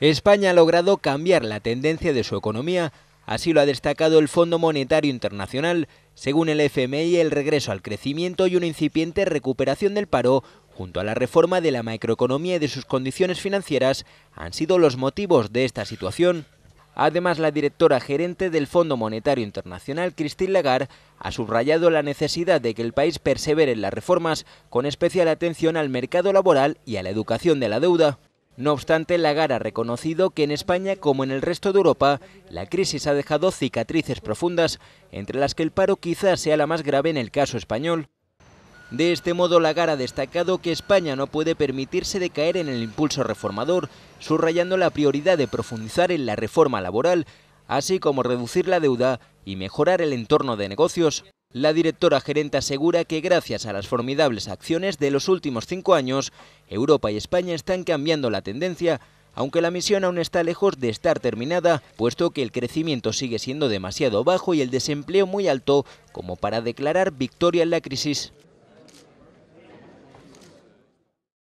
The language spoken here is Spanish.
España ha logrado cambiar la tendencia de su economía, así lo ha destacado el Fondo Monetario Internacional. Según el FMI, el regreso al crecimiento y una incipiente recuperación del paro, junto a la reforma de la macroeconomía y de sus condiciones financieras, han sido los motivos de esta situación. Además, la directora gerente del Fondo Monetario Internacional, Christine Lagarde, ha subrayado la necesidad de que el país persevere en las reformas, con especial atención al mercado laboral y a la educación de la deuda. No obstante, Lagar ha reconocido que en España, como en el resto de Europa, la crisis ha dejado cicatrices profundas, entre las que el paro quizás sea la más grave en el caso español. De este modo, Lagar ha destacado que España no puede permitirse decaer en el impulso reformador, subrayando la prioridad de profundizar en la reforma laboral, así como reducir la deuda y mejorar el entorno de negocios. La directora gerente asegura que gracias a las formidables acciones de los últimos cinco años, Europa y España están cambiando la tendencia, aunque la misión aún está lejos de estar terminada, puesto que el crecimiento sigue siendo demasiado bajo y el desempleo muy alto como para declarar victoria en la crisis.